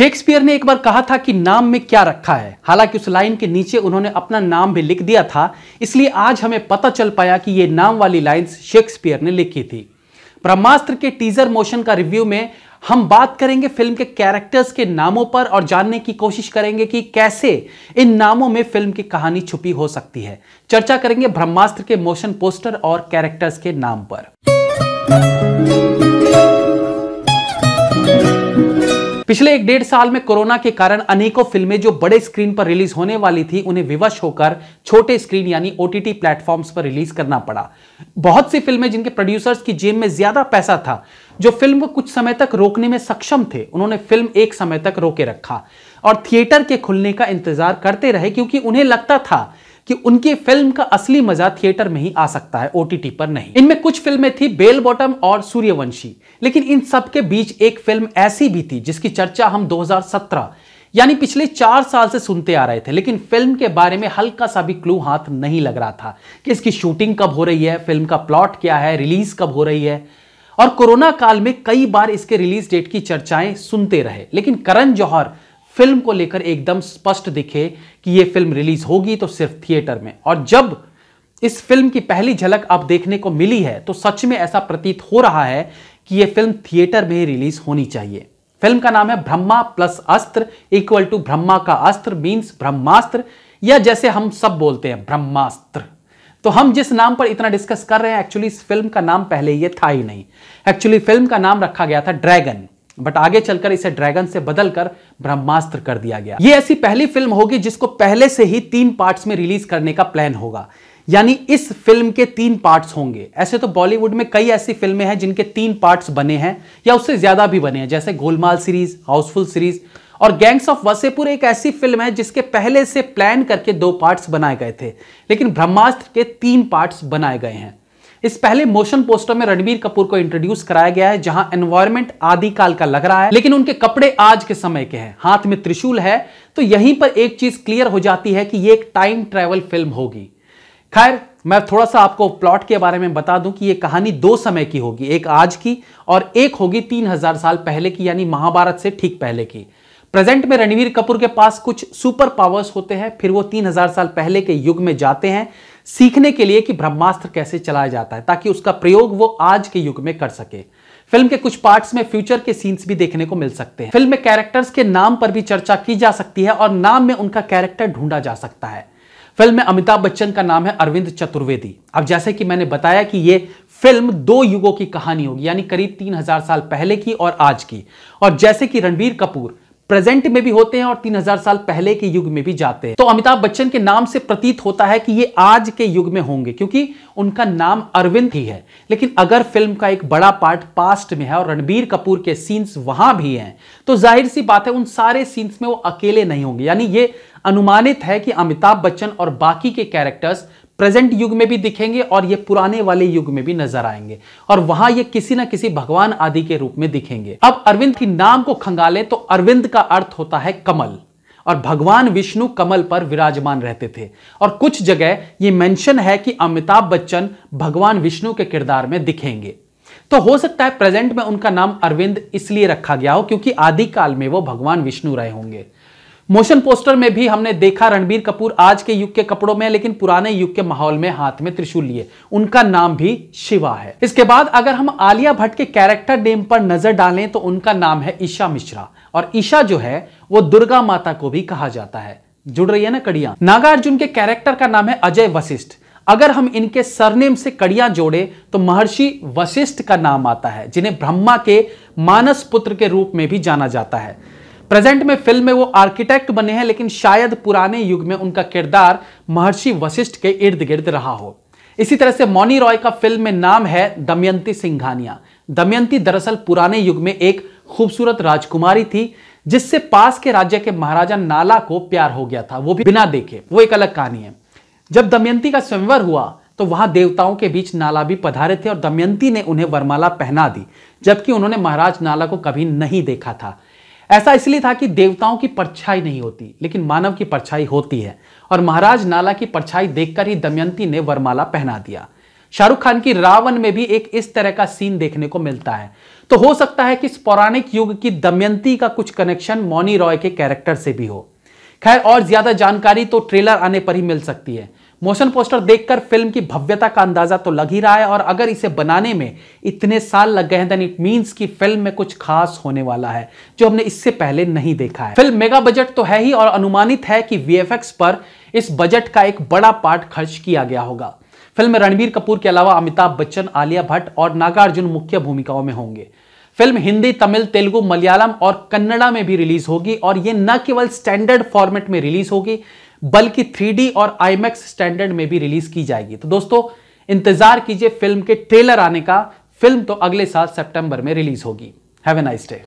Shakespeare ने एक बार कहा था कि नाम में क्या रखा है हालांकि उस लाइन के नीचे उन्होंने अपना नाम भी लिख दिया था इसलिए आज हमें पता चल पाया कि ये नाम वाली लाइंस शेक्सपियर ने लिखी थी ब्रह्मास्त्र के टीजर मोशन का रिव्यू में हम बात करेंगे फिल्म के कैरेक्टर्स के नामों पर और जानने की कोशिश करेंगे कि कैसे इन नामों में फिल्म की कहानी छुपी हो सकती है चर्चा करेंगे ब्रह्मास्त्र के मोशन पोस्टर और कैरेक्टर्स के नाम पर पिछले एक डेढ़ साल में कोरोना के कारण अनेकों फिल्में जो बड़े स्क्रीन पर रिलीज होने वाली थी उन्हें विवश होकर छोटे स्क्रीन यानी ओटीटी प्लेटफॉर्म्स पर रिलीज करना पड़ा बहुत सी फिल्में जिनके प्रोड्यूसर्स की जेब में ज्यादा पैसा था जो फिल्म को कुछ समय तक रोकने में सक्षम थे उन्होंने फिल्म एक समय तक रोके रखा और थिएटर के खुलने का इंतजार करते रहे क्योंकि उन्हें लगता था कि उनकी फिल्म का असली मजा थिएटर में ही आ सकता है ओटीटी पर नहीं इनमें कुछ फिल्में थी बेल बॉटम और सूर्यवंशी लेकिन इन सब के बीच एक फिल्म ऐसी भी थी जिसकी चर्चा हम 2017 यानी पिछले चार साल से सुनते आ रहे थे लेकिन फिल्म के बारे में हल्का सा भी क्लू हाथ नहीं लग रहा था कि इसकी शूटिंग कब हो रही है फिल्म का प्लॉट क्या है रिलीज कब हो रही है और कोरोना काल में कई बार इसके रिलीज डेट की चर्चाएं सुनते रहे लेकिन करण जौहर फिल्म को लेकर एकदम स्पष्ट दिखे कि यह फिल्म रिलीज होगी तो सिर्फ थिएटर में और जब इस फिल्म की पहली झलक आप देखने को मिली है तो सच में ऐसा प्रतीत हो रहा है कि यह फिल्म थिएटर में रिलीज होनी चाहिए फिल्म का नाम है ब्रह्मा प्लस अस्त्र इक्वल टू ब्रह्मा का अस्त्र मीन्स ब्रह्मास्त्र या जैसे हम सब बोलते हैं ब्रह्मास्त्र तो हम जिस नाम पर इतना डिस्कस कर रहे हैं एक्चुअली इस फिल्म का नाम पहले ये था ही नहीं एक्चुअली फिल्म का नाम रखा गया था ड्रैगन बट आगे चलकर इसे ड्रैगन से बदलकर ब्रह्मास्त्र कर दिया गया यह ऐसी पहली फिल्म होगी जिसको पहले से ही तीन पार्ट्स में रिलीज करने का प्लान होगा यानी इस फिल्म के तीन पार्ट्स होंगे ऐसे तो बॉलीवुड में कई ऐसी फिल्में हैं जिनके तीन पार्ट्स बने हैं या उससे ज्यादा भी बने हैं जैसे गोलमाल सीरीज हाउसफुल सीरीज और गैंग्स ऑफ वसेपुर एक ऐसी फिल्म है जिसके पहले से प्लान करके दो पार्ट्स बनाए गए थे लेकिन ब्रह्मास्त्र के तीन पार्ट्स बनाए गए हैं इस पहले मोशन पोस्टर में रणबीर कपूर को इंट्रोड्यूस कराया गया है जहां एनवायरमेंट आदिकाल का लग रहा है लेकिन उनके कपड़े आज के समय के हैं हाथ में त्रिशूल है तो यहीं पर एक चीज क्लियर हो जाती है कि ये एक टाइम ट्रेवल फिल्म होगी खैर मैं थोड़ा सा आपको प्लॉट के बारे में बता दूं कि ये कहानी दो समय की होगी एक आज की और एक होगी तीन हजार साल पहले की यानी महाभारत से ठीक पहले की प्रेजेंट में रणवीर कपूर के पास कुछ सुपर पावर्स होते हैं फिर वो 3000 साल पहले के युग में जाते हैं सीखने के लिए कि ब्रह्मास्त्र कैसे चलाया जाता है ताकि उसका प्रयोग वो आज के युग में कर सके फिल्म के कुछ पार्ट्स में फ्यूचर के सीन्स भी देखने को मिल सकते हैं फिल्म में कैरेक्टर्स के नाम पर भी चर्चा की जा सकती है और नाम में उनका कैरेक्टर ढूंढा जा सकता है फिल्म में अमिताभ बच्चन का नाम है अरविंद चतुर्वेदी अब जैसे कि मैंने बताया कि ये फिल्म दो युगों की कहानी होगी यानी करीब तीन हजार साल पहले की और आज की और जैसे कि रणबीर कपूर प्रेजेंट में भी होते हैं और 3000 साल पहले के युग में भी जाते हैं तो अमिताभ बच्चन के नाम से प्रतीत होता है कि ये आज के युग में होंगे क्योंकि उनका नाम अरविंद ही है लेकिन अगर फिल्म का एक बड़ा पार्ट पास्ट में है और रणबीर कपूर के सीन्स वहां भी हैं तो जाहिर सी बात है उन सारे सीन्स में वो अकेले नहीं होंगे यानी ये अनुमानित है कि अमिताभ बच्चन और बाकी के कैरेक्टर्स प्रेजेंट युग में भी दिखेंगे और ये पुराने वाले युग में भी नजर आएंगे और वहां ये किसी ना किसी भगवान आदि के रूप में दिखेंगे अब अरविंद की नाम को खंगालें तो अरविंद का अर्थ होता है कमल और भगवान विष्णु कमल पर विराजमान रहते थे और कुछ जगह ये मेंशन है कि अमिताभ बच्चन भगवान विष्णु के किरदार में दिखेंगे तो हो सकता है प्रेजेंट में उनका नाम अरविंद इसलिए रखा गया हो क्योंकि आदिकाल में वो भगवान विष्णु रहे होंगे मोशन पोस्टर में भी हमने देखा रणबीर कपूर आज के युग के कपड़ों में लेकिन पुराने युग के माहौल में हाथ में त्रिशूल लिए उनका नाम भी शिवा है इसके बाद अगर हम आलिया भट्ट के कैरेक्टर नेम पर नजर डालें तो उनका नाम है ईशा मिश्रा और ईशा जो है वो दुर्गा माता को भी कहा जाता है जुड़ रही है ना कड़िया नागार्जुन के कैरेक्टर का नाम है अजय वशिष्ठ अगर हम इनके सरनेम से कड़िया जोड़े तो महर्षि वशिष्ठ का नाम आता है जिन्हें ब्रह्मा के मानस पुत्र के रूप में भी जाना जाता है प्रेजेंट में फिल्म में वो आर्किटेक्ट बने हैं लेकिन शायद पुराने युग में उनका किरदार महर्षि वशिष्ठ के इर्द गिर्द रहा हो इसी तरह से मौनी रॉय का फिल्म में नाम है दमयंती सिंघानिया दमयंती दरअसल पुराने युग में एक खूबसूरत राजकुमारी थी जिससे पास के राज्य के महाराजा नाला को प्यार हो गया था वो भी बिना देखे वो एक अलग कहानी है जब दमयंती का स्वयंवर हुआ तो वहां देवताओं के बीच नाला भी पधारे थे और दमयंती ने उन्हें वरमाला पहना दी जबकि उन्होंने महाराज नाला को कभी नहीं देखा था ऐसा इसलिए था कि देवताओं की परछाई नहीं होती लेकिन मानव की परछाई होती है और महाराज नाला की परछाई देखकर ही दमयंती ने वरमाला पहना दिया शाहरुख खान की रावण में भी एक इस तरह का सीन देखने को मिलता है तो हो सकता है कि इस पौराणिक युग की दमयंती का कुछ कनेक्शन मौनी रॉय के कैरेक्टर से भी हो खैर और ज्यादा जानकारी तो ट्रेलर आने पर ही मिल सकती है मोशन पोस्टर देखकर फिल्म की भव्यता का अंदाजा तो लग ही रहा है और अगर इसे बनाने में इतने साल लग गए हैं देन इट मींस कि फिल्म में कुछ खास होने वाला है जो हमने इससे पहले नहीं देखा है फिल्म मेगा बजट तो है ही और अनुमानित है कि वी पर इस बजट का एक बड़ा पार्ट खर्च किया गया होगा फिल्म में रणबीर कपूर के अलावा अमिताभ बच्चन आलिया भट्ट और नागार्जुन मुख्य भूमिकाओं में होंगे फिल्म हिंदी तमिल तेलुगु मलयालम और कन्नड़ा में भी रिलीज होगी और ये न केवल स्टैंडर्ड फॉर्मेट में रिलीज होगी बल्कि थ्री और आईमैक्स स्टैंडर्ड में भी रिलीज की जाएगी तो दोस्तों इंतजार कीजिए फिल्म के ट्रेलर आने का फिल्म तो अगले साल सितंबर में रिलीज होगी हैव ए नाइस डे